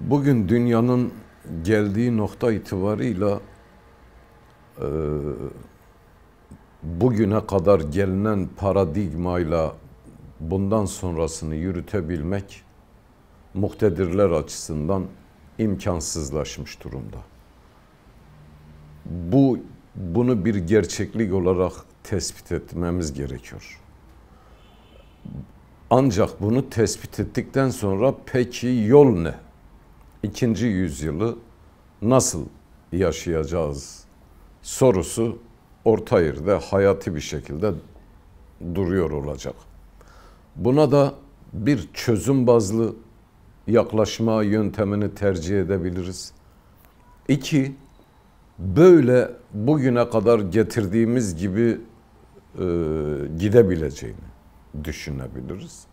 Bugün dünyanın geldiği nokta itibarıyla e, bugüne kadar gelinen paradigma ile bundan sonrasını yürütebilmek muktedirler açısından imkansızlaşmış durumda. Bu bunu bir gerçeklik olarak tespit etmemiz gerekiyor. Ancak bunu tespit ettikten sonra peki yol ne? ikinci yüzyılı nasıl yaşayacağız sorusu orta yerde hayati bir şekilde duruyor olacak. Buna da bir çözüm bazlı yaklaşma yöntemini tercih edebiliriz. İki, böyle bugüne kadar getirdiğimiz gibi e, gidebileceğini düşünebiliriz.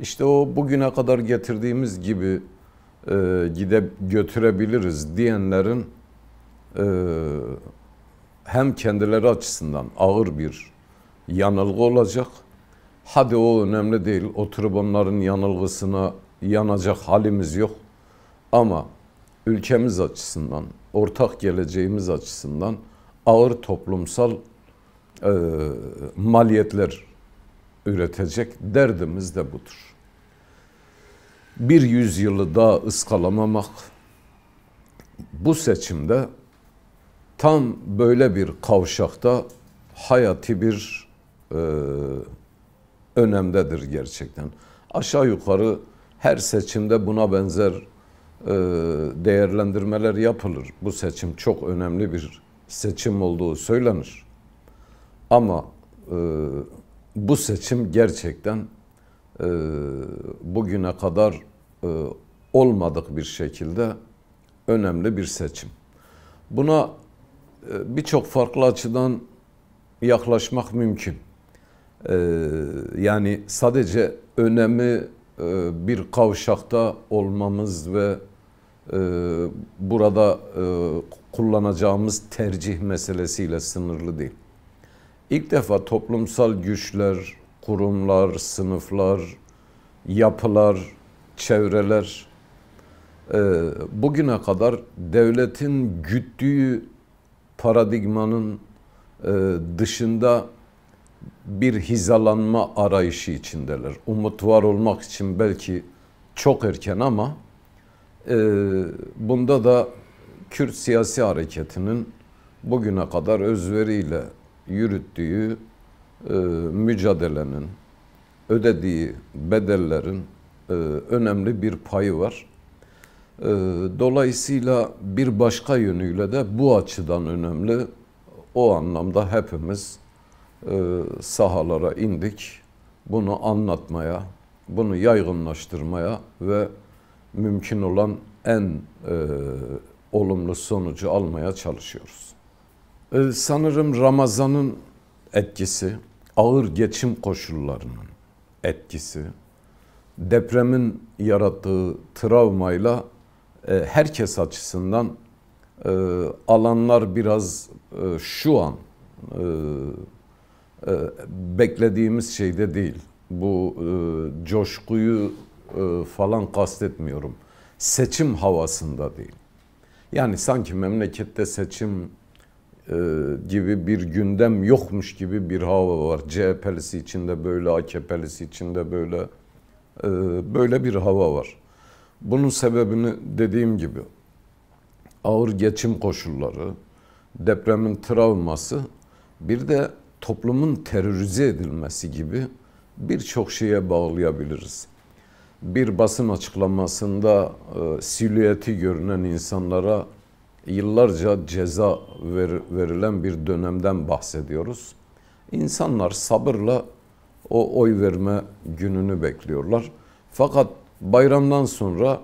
İşte o bugüne kadar getirdiğimiz gibi e, gidip götürebiliriz diyenlerin e, hem kendileri açısından ağır bir yanılgı olacak. Hadi o önemli değil. Oturup onların yanılgısına yanacak halimiz yok. Ama ülkemiz açısından, ortak geleceğimiz açısından ağır toplumsal e, maliyetler üretecek derdimiz de budur bir yüzyılı daha ıskalamamak bu seçimde tam böyle bir kavşakta hayati bir e, önemdedir gerçekten. Aşağı yukarı her seçimde buna benzer e, değerlendirmeler yapılır. Bu seçim çok önemli bir seçim olduğu söylenir. Ama e, bu seçim gerçekten ee, bugüne kadar e, olmadık bir şekilde önemli bir seçim. Buna e, birçok farklı açıdan yaklaşmak mümkün. Ee, yani sadece önemi e, bir kavşakta olmamız ve burada kullanacağımız tercih meselesiyle sınırlı değil. İlk defa toplumsal güçler, kurumlar, sınıflar, yapılar, çevreler ee, bugüne kadar devletin güttüğü paradigmanın e, dışında bir hizalanma arayışı içindeler. Umut var olmak için belki çok erken ama e, bunda da Kürt siyasi hareketinin bugüne kadar özveriyle yürüttüğü e, mücadelenin ödediği bedellerin e, önemli bir payı var. E, dolayısıyla bir başka yönüyle de bu açıdan önemli. O anlamda hepimiz sahalara indik. Bunu anlatmaya, bunu yaygınlaştırmaya ve mümkün olan en olumlu sonucu almaya çalışıyoruz. sanırım Ramazan'ın etkisi, ağır geçim koşullarının etkisi, depremin yarattığı travmayla e, herkes açısından e, alanlar biraz e, şu an beklediğimiz şeyde değil. Bu coşkuyu falan kastetmiyorum. Seçim havasında değil. Yani sanki memlekette seçim e, gibi bir gündem yokmuş gibi bir hava var. CHP'lisi içinde böyle, AKP'lisi içinde böyle e, böyle bir hava var. Bunun sebebini dediğim gibi ağır geçim koşulları, depremin travması, bir de toplumun terörize edilmesi gibi birçok şeye bağlayabiliriz. Bir basın açıklamasında e, silüeti görünen insanlara yıllarca ceza ver, verilen bir dönemden bahsediyoruz. İnsanlar sabırla o oy verme gününü bekliyorlar. Fakat bayramdan sonra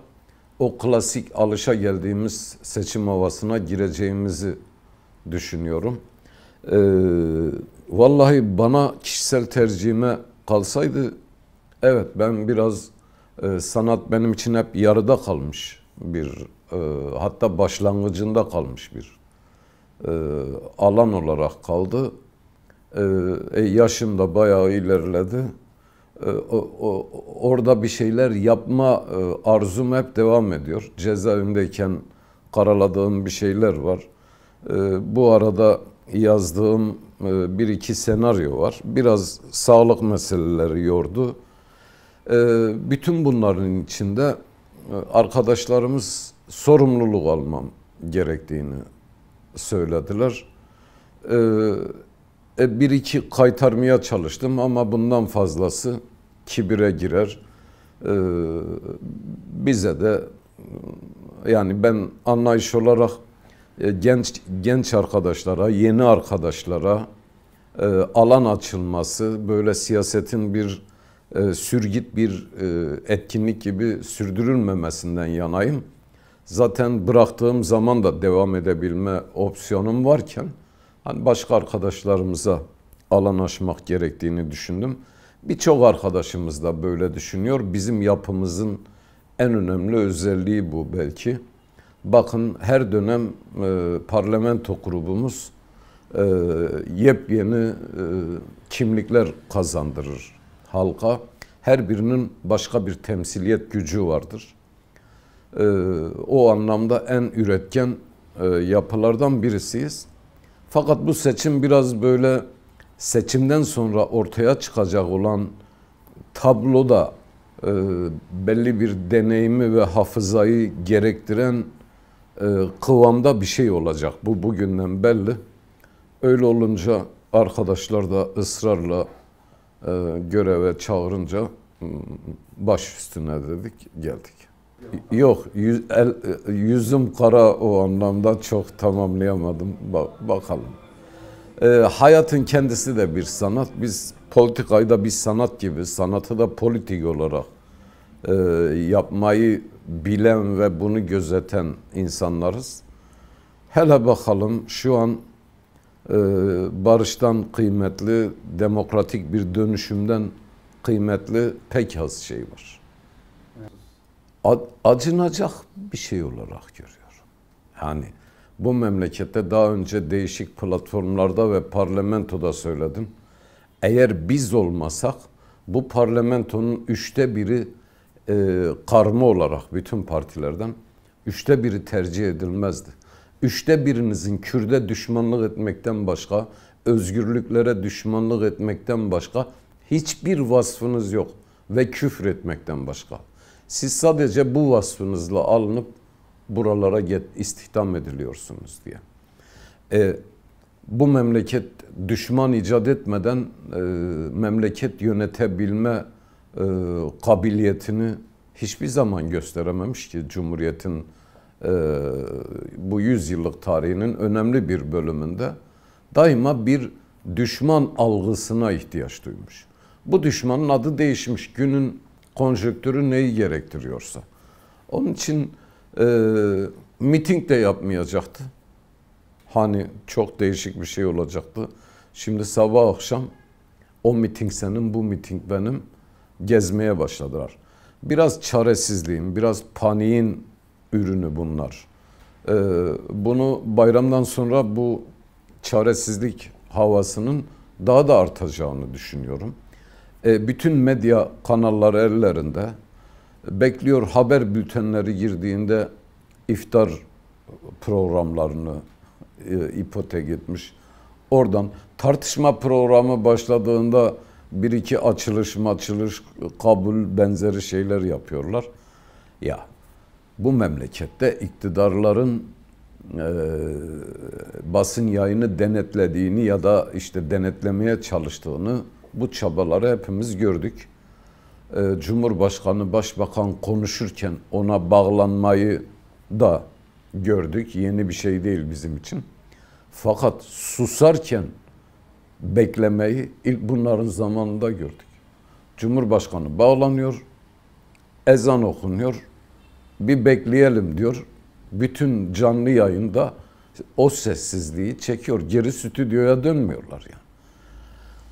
o klasik alışa geldiğimiz seçim havasına gireceğimizi düşünüyorum. Ee, vallahi bana kişisel tercihime kalsaydı evet ben biraz e, sanat benim için hep yarıda kalmış bir ee, hatta başlangıcında kalmış bir e, alan olarak kaldı. Ee, e, yaşım da bayağı ilerledi. Ee, orada bir şeyler yapma e, arzum hep devam ediyor. Cezaevindeyken karaladığım bir şeyler var. bu arada yazdığım bir iki senaryo var. Biraz sağlık meseleleri yordu. bütün bunların içinde arkadaşlarımız sorumluluk almam gerektiğini söylediler. Ee, e, bir iki kaytarmaya çalıştım ama bundan fazlası kibire girer. E, bize de yani ben anlayış olarak e, genç genç arkadaşlara, yeni arkadaşlara e, alan açılması böyle siyasetin bir e, sürgit bir e, etkinlik gibi sürdürülmemesinden yanayım zaten bıraktığım zaman da devam edebilme opsiyonum varken hani başka arkadaşlarımıza alan açmak gerektiğini düşündüm. Birçok arkadaşımız da böyle düşünüyor. Bizim yapımızın en önemli özelliği bu belki. Bakın her dönem e, parlamento grubumuz e, yepyeni e, kimlikler kazandırır halka. Her birinin başka bir temsiliyet gücü vardır e, o anlamda en üretken e, yapılardan birisiyiz. Fakat bu seçim biraz böyle seçimden sonra ortaya çıkacak olan tabloda e, belli bir deneyimi ve hafızayı gerektiren e, kıvamda bir şey olacak. Bu bugünden belli. Öyle olunca arkadaşlar da ısrarla e, göreve çağırınca ıı, baş üstüne dedik geldik. Yok, yüz, el, yüzüm kara o anlamda çok tamamlayamadım. Ba bakalım. Ee, hayatın kendisi de bir sanat. Biz politikayı da bir sanat gibi, sanatı da politik olarak e, yapmayı bilen ve bunu gözeten insanlarız. Hele bakalım şu an e, barıştan kıymetli, demokratik bir dönüşümden kıymetli pek az şey var acınacak bir şey olarak görüyorum. Yani bu memlekette daha önce değişik platformlarda ve parlamentoda söyledim. Eğer biz olmasak bu parlamentonun üçte biri e, karma olarak bütün partilerden üçte biri tercih edilmezdi. Üçte birinizin Kürde düşmanlık etmekten başka, özgürlüklere düşmanlık etmekten başka hiçbir vasfınız yok ve küfür etmekten başka. Siz sadece bu vasfınızla alınıp buralara get, istihdam ediliyorsunuz diye. E, bu memleket düşman icat etmeden e, memleket yönetebilme e, kabiliyetini hiçbir zaman gösterememiş ki Cumhuriyet'in e, bu yüzyıllık tarihinin önemli bir bölümünde daima bir düşman algısına ihtiyaç duymuş. Bu düşmanın adı değişmiş. Günün konjöktürü neyi gerektiriyorsa. Onun için e, miting de yapmayacaktı. Hani çok değişik bir şey olacaktı. Şimdi sabah akşam o miting senin bu miting benim gezmeye başladılar. Biraz çaresizliğin, biraz paniğin ürünü bunlar. Ee, bunu bayramdan sonra bu çaresizlik havasının daha da artacağını düşünüyorum e, bütün medya kanalları ellerinde bekliyor haber bültenleri girdiğinde iftar programlarını e, ipotek etmiş. Oradan tartışma programı başladığında bir iki açılış açılış, kabul benzeri şeyler yapıyorlar. Ya bu memlekette iktidarların e, basın yayını denetlediğini ya da işte denetlemeye çalıştığını bu çabaları hepimiz gördük. Ee, Cumhurbaşkanı, Başbakan konuşurken ona bağlanmayı da gördük. Yeni bir şey değil bizim için. Fakat susarken beklemeyi ilk bunların zamanında gördük. Cumhurbaşkanı bağlanıyor, ezan okunuyor, bir bekleyelim diyor. Bütün canlı yayında o sessizliği çekiyor. Geri stüdyoya dönmüyorlar yani.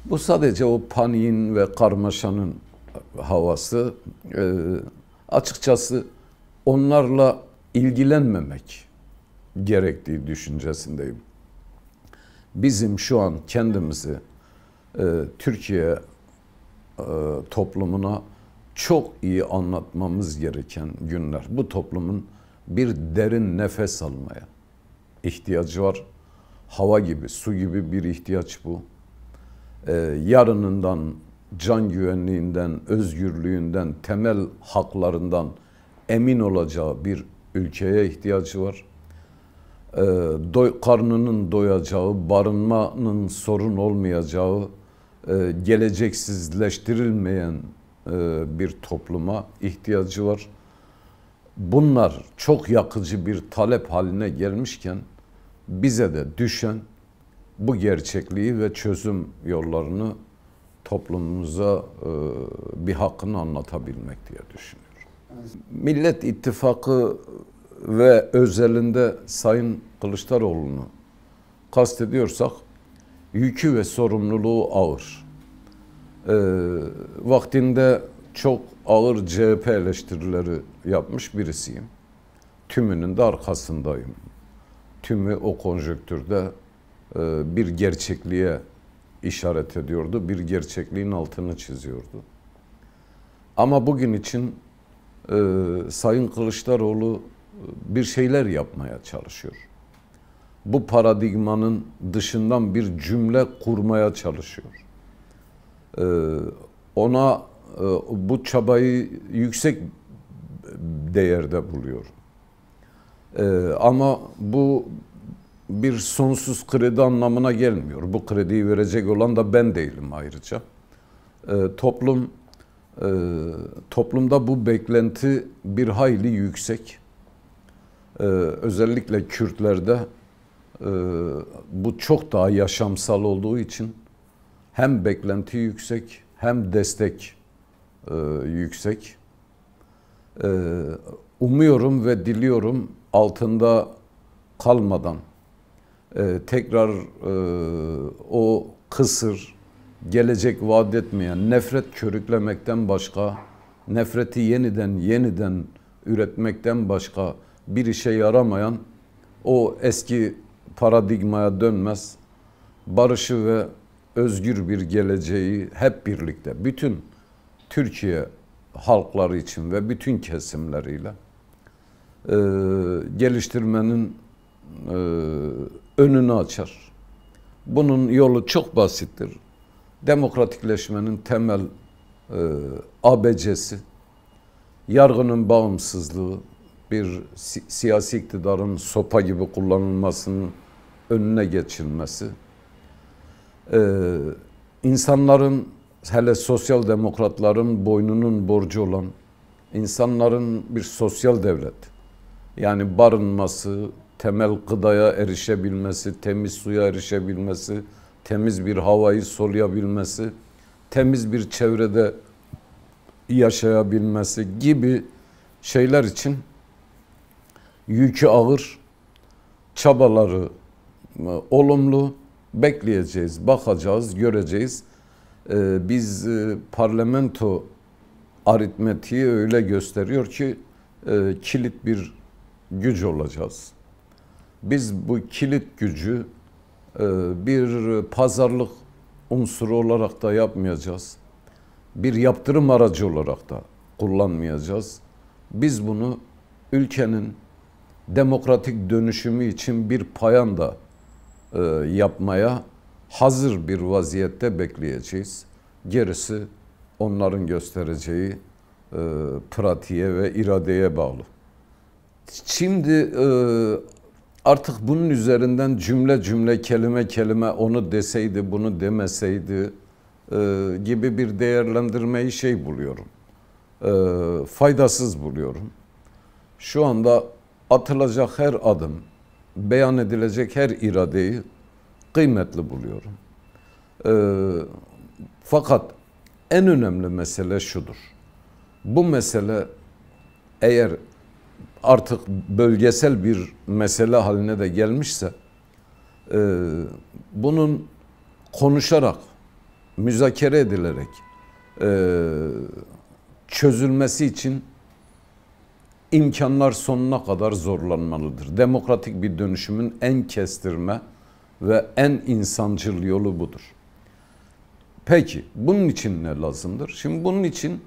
Bu sadece o paniğin ve karmaşanın havası. E, açıkçası onlarla ilgilenmemek gerektiği düşüncesindeyim. Bizim şu an kendimizi e, Türkiye e, toplumuna çok iyi anlatmamız gereken günler. Bu toplumun bir derin nefes almaya ihtiyacı var. Hava gibi, su gibi bir ihtiyaç bu e, yarınından, can güvenliğinden, özgürlüğünden, temel haklarından emin olacağı bir ülkeye ihtiyacı var. E, doy, karnının doyacağı, barınmanın sorun olmayacağı, e, geleceksizleştirilmeyen e, bir topluma ihtiyacı var. Bunlar çok yakıcı bir talep haline gelmişken bize de düşen bu gerçekliği ve çözüm yollarını toplumumuza e, bir hakkını anlatabilmek diye düşünüyorum. Millet İttifakı ve özelinde Sayın Kılıçdaroğlu'nu kastediyorsak yükü ve sorumluluğu ağır. E, vaktinde çok ağır CHP eleştirileri yapmış birisiyim. Tümünün de arkasındayım. Tümü o konjöktürde e, bir gerçekliğe işaret ediyordu. Bir gerçekliğin altını çiziyordu. Ama bugün için e, Sayın Kılıçdaroğlu e, bir şeyler yapmaya çalışıyor. Bu paradigmanın dışından bir cümle kurmaya çalışıyor. E, ona e, bu çabayı yüksek değerde buluyor. E, ama bu bir sonsuz kredi anlamına gelmiyor. Bu krediyi verecek olan da ben değilim ayrıca. E, toplum e, toplumda bu beklenti bir hayli yüksek. E, özellikle Kürtlerde e, bu çok daha yaşamsal olduğu için hem beklenti yüksek hem destek e, yüksek. E, umuyorum ve diliyorum altında kalmadan e, tekrar e, o kısır, gelecek vaat etmeyen, nefret körüklemekten başka, nefreti yeniden yeniden üretmekten başka bir işe yaramayan o eski paradigmaya dönmez. Barışı ve özgür bir geleceği hep birlikte bütün Türkiye halkları için ve bütün kesimleriyle e, geliştirmenin e, önünü açar. Bunun yolu çok basittir. Demokratikleşmenin temel e, ABC'si, yargının bağımsızlığı, bir si siyasi iktidarın sopa gibi kullanılmasının önüne geçilmesi, ee, insanların hele sosyal demokratların boynunun borcu olan insanların bir sosyal devlet yani barınması, temel gıdaya erişebilmesi, temiz suya erişebilmesi, temiz bir havayı soluyabilmesi, temiz bir çevrede yaşayabilmesi gibi şeyler için yükü ağır, çabaları e, olumlu bekleyeceğiz, bakacağız, göreceğiz. E, biz e, parlamento aritmetiği öyle gösteriyor ki kilit bir güç olacağız biz bu kilit gücü e, bir pazarlık unsuru olarak da yapmayacağız. Bir yaptırım aracı olarak da kullanmayacağız. Biz bunu ülkenin demokratik dönüşümü için bir payanda e, yapmaya hazır bir vaziyette bekleyeceğiz. Gerisi onların göstereceği e, pratiğe ve iradeye bağlı. Şimdi e, Artık bunun üzerinden cümle cümle kelime kelime onu deseydi bunu demeseydi e, gibi bir değerlendirmeyi şey buluyorum. E, faydasız buluyorum. Şu anda atılacak her adım, beyan edilecek her iradeyi kıymetli buluyorum. E, fakat en önemli mesele şudur. Bu mesele eğer artık bölgesel bir mesele haline de gelmişse e, bunun konuşarak, müzakere edilerek e, çözülmesi için imkanlar sonuna kadar zorlanmalıdır. Demokratik bir dönüşümün en kestirme ve en insancıl yolu budur. Peki bunun için ne lazımdır? Şimdi bunun için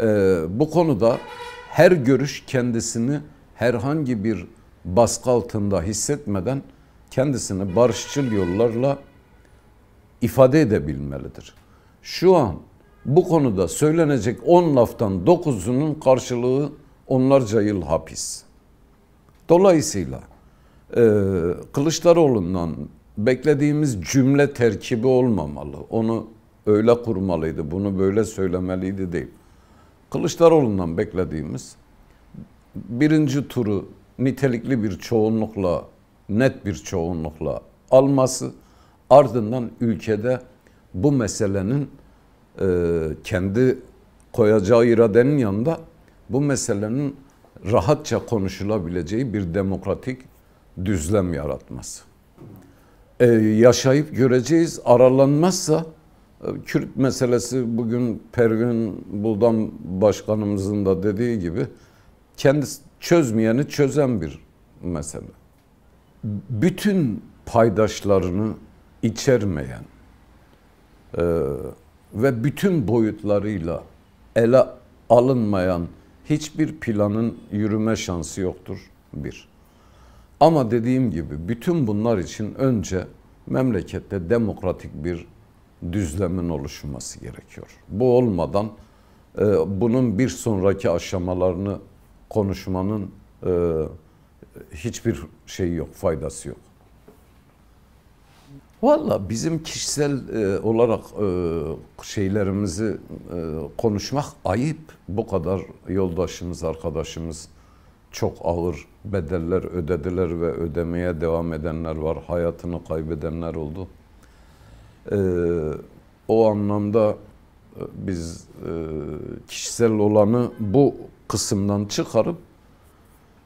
e, bu konuda her görüş kendisini herhangi bir baskı altında hissetmeden kendisini barışçıl yollarla ifade edebilmelidir. Şu an bu konuda söylenecek 10 laftan 9'unun karşılığı onlarca yıl hapis. Dolayısıyla e, Kılıçdaroğlu'ndan beklediğimiz cümle terkibi olmamalı. Onu öyle kurmalıydı, bunu böyle söylemeliydi değil. Kılıçdaroğlu'ndan beklediğimiz birinci turu nitelikli bir çoğunlukla, net bir çoğunlukla alması ardından ülkede bu meselenin e, kendi koyacağı iradenin yanında bu meselenin rahatça konuşulabileceği bir demokratik düzlem yaratması. E, yaşayıp göreceğiz aralanmazsa Kürt meselesi bugün Pervin Buldan Başkanımızın da dediği gibi kendisi çözmeyeni çözen bir mesele. Bütün paydaşlarını içermeyen e, ve bütün boyutlarıyla ele alınmayan hiçbir planın yürüme şansı yoktur bir. Ama dediğim gibi bütün bunlar için önce memlekette demokratik bir düzlemin oluşması gerekiyor. Bu olmadan e, bunun bir sonraki aşamalarını konuşmanın e, hiçbir şey yok, faydası yok. Valla bizim kişisel e, olarak e, şeylerimizi e, konuşmak ayıp. Bu kadar yoldaşımız, arkadaşımız çok ağır bedeller ödediler ve ödemeye devam edenler var. Hayatını kaybedenler oldu. E, o anlamda e, biz e, kişisel olanı bu kısımdan çıkarıp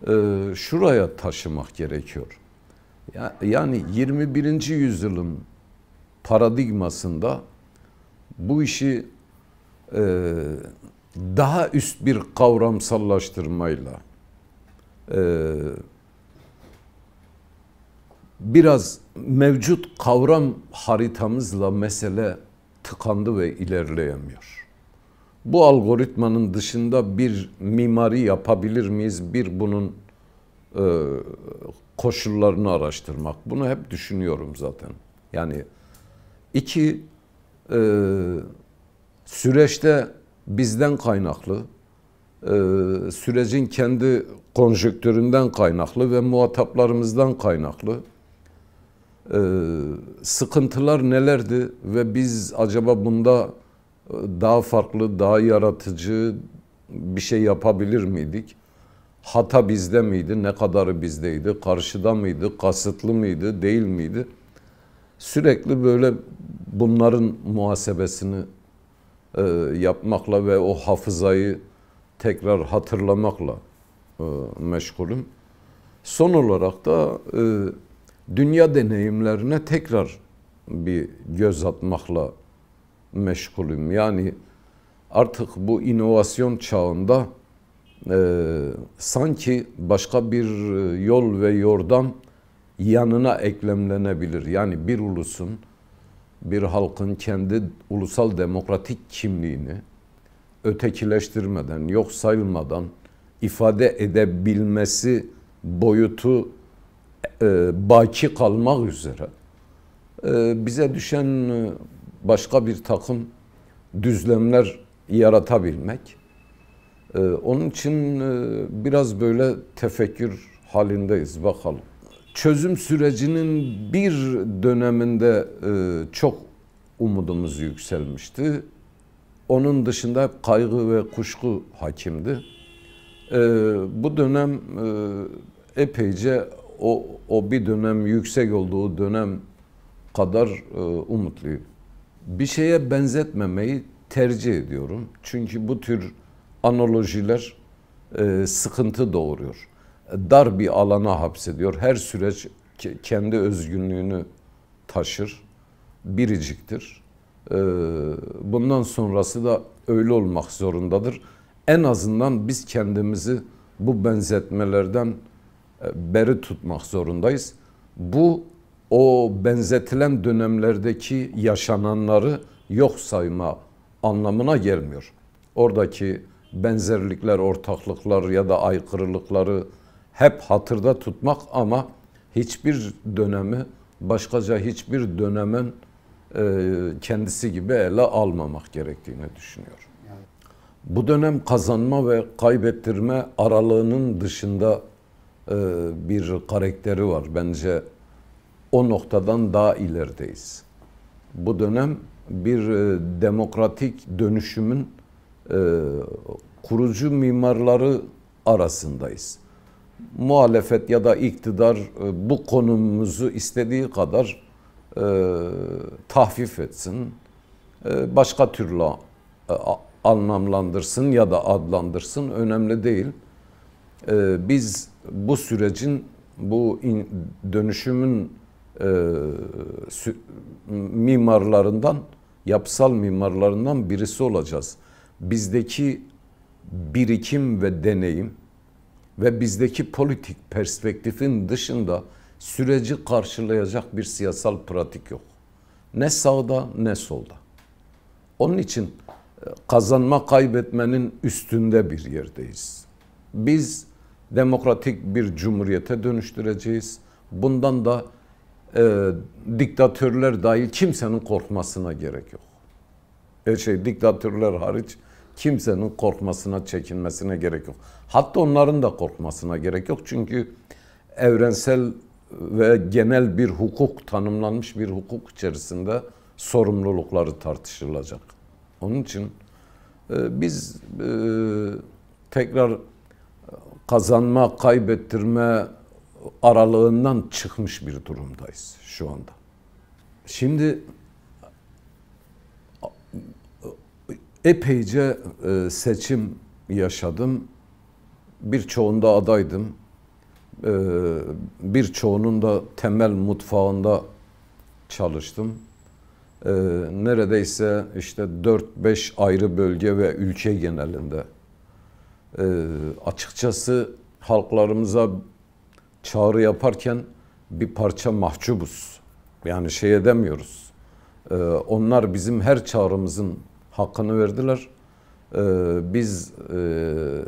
e, şuraya taşımak gerekiyor. Ya, yani 21. yüzyılın paradigmasında bu işi e, daha üst bir kavramsallaştırmayla e, biraz mevcut kavram haritamızla mesele tıkandı ve ilerleyemiyor. Bu algoritmanın dışında bir mimari yapabilir miyiz? Bir bunun e, koşullarını araştırmak. Bunu hep düşünüyorum zaten. Yani iki e, süreçte bizden kaynaklı, e, sürecin kendi konjöktüründen kaynaklı ve muhataplarımızdan kaynaklı ee, sıkıntılar nelerdi ve biz acaba bunda e, daha farklı, daha yaratıcı bir şey yapabilir miydik? Hata bizde miydi? Ne kadarı bizdeydi? Karşıda mıydı? Kasıtlı mıydı? Değil miydi? Sürekli böyle bunların muhasebesini e, yapmakla ve o hafızayı tekrar hatırlamakla e, meşgulüm. Son olarak da e, dünya deneyimlerine tekrar bir göz atmakla meşgulüm. Yani artık bu inovasyon çağında e, sanki başka bir e, yol ve yordam yanına eklemlenebilir. Yani bir ulusun, bir halkın kendi ulusal demokratik kimliğini ötekileştirmeden, yok sayılmadan ifade edebilmesi boyutu e, baki kalmak üzere e, bize düşen e, başka bir takım düzlemler yaratabilmek. Onun için biraz böyle tefekkür halindeyiz bakalım. Çözüm sürecinin bir döneminde çok umudumuz yükselmişti. Onun dışında hep kaygı ve kuşku hakimdi. Bu dönem epeyce o, o bir dönem yüksek olduğu dönem kadar e, umutluyum. Bir şeye benzetmemeyi tercih ediyorum. Çünkü bu tür analojiler e, sıkıntı doğuruyor. Dar bir alana hapsediyor. Her süreç kendi özgünlüğünü taşır. Biriciktir. E, bundan sonrası da öyle olmak zorundadır. En azından biz kendimizi bu benzetmelerden beri tutmak zorundayız. Bu o benzetilen dönemlerdeki yaşananları yok sayma anlamına gelmiyor. Oradaki benzerlikler, ortaklıklar ya da aykırılıkları hep hatırda tutmak ama hiçbir dönemi başkaca hiçbir dönemin e, kendisi gibi ele almamak gerektiğini düşünüyorum. Bu dönem kazanma ve kaybettirme aralığının dışında e, bir karakteri var. Bence o noktadan daha ilerideyiz. Bu dönem bir e, demokratik dönüşümün e, kurucu mimarları arasındayız. Muhalefet ya da iktidar bu konumuzu istediği kadar tahfif etsin, başka türlü anlamlandırsın ya da adlandırsın önemli değil. Biz bu sürecin, bu in, dönüşümün e, sü, mimarlarından, yapsal mimarlarından birisi olacağız. Bizdeki birikim ve deneyim ve bizdeki politik perspektifin dışında süreci karşılayacak bir siyasal pratik yok. Ne sağda ne solda. Onun için e, kazanma kaybetmenin üstünde bir yerdeyiz. Biz demokratik bir cumhuriyete dönüştüreceğiz. Bundan da e, diktatörler dahil kimsenin korkmasına gerek yok. Her şey diktatörler hariç kimsenin korkmasına, çekinmesine gerek yok. Hatta onların da korkmasına gerek yok. Çünkü evrensel ve genel bir hukuk, tanımlanmış bir hukuk içerisinde sorumlulukları tartışılacak. Onun için e, biz e, tekrar kazanma, kaybettirme aralığından çıkmış bir durumdayız şu anda. Şimdi epeyce e, seçim yaşadım. Birçoğunda adaydım. E, birçoğunun da temel mutfağında çalıştım. E, neredeyse işte 4-5 ayrı bölge ve ülke genelinde e, açıkçası halklarımıza çağrı yaparken bir parça mahcubuz. Yani şey edemiyoruz. E, onlar bizim her çağrımızın hakkını verdiler. E, biz e,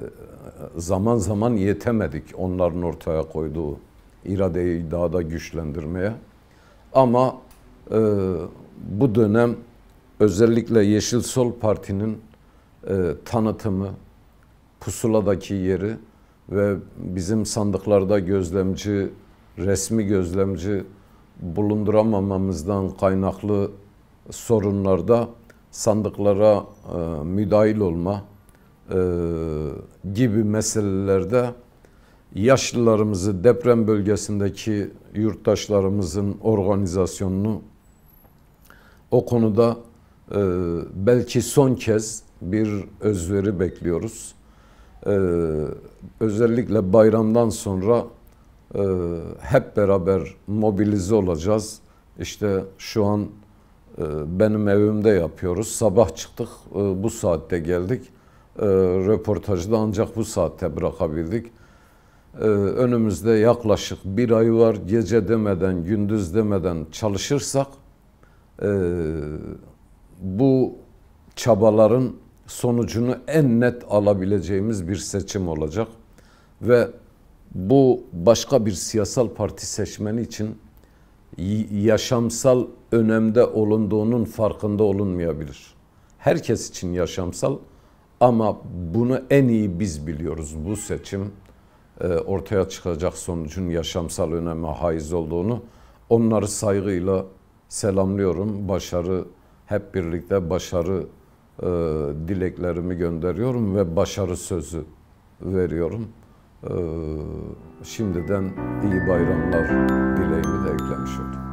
zaman zaman yetemedik onların ortaya koyduğu iradeyi daha da güçlendirmeye. Ama e, bu dönem özellikle Yeşil Sol Parti'nin e, tanıtımı, pusuladaki yeri ve bizim sandıklarda gözlemci, resmi gözlemci bulunduramamamızdan kaynaklı sorunlarda sandıklara e, müdahil olma e, gibi meselelerde yaşlılarımızı deprem bölgesindeki yurttaşlarımızın organizasyonunu o konuda e, belki son kez bir özveri bekliyoruz e, özellikle bayramdan sonra e, hep beraber mobilize olacağız. İşte şu an e, benim evimde yapıyoruz. Sabah çıktık e, bu saatte geldik. E, röportajı da ancak bu saatte bırakabildik. Ee, önümüzde yaklaşık bir ay var. Gece demeden, gündüz demeden çalışırsak e, bu çabaların sonucunu en net alabileceğimiz bir seçim olacak ve bu başka bir siyasal parti seçmeni için yaşamsal önemde olunduğunun farkında olunmayabilir. Herkes için yaşamsal ama bunu en iyi biz biliyoruz bu seçim e, ortaya çıkacak sonucun yaşamsal öneme haiz olduğunu. Onları saygıyla selamlıyorum. Başarı hep birlikte başarı e, dileklerimi gönderiyorum ve başarı sözü veriyorum. E, şimdiden iyi bayramlar dileğimi de eklemiş oldum.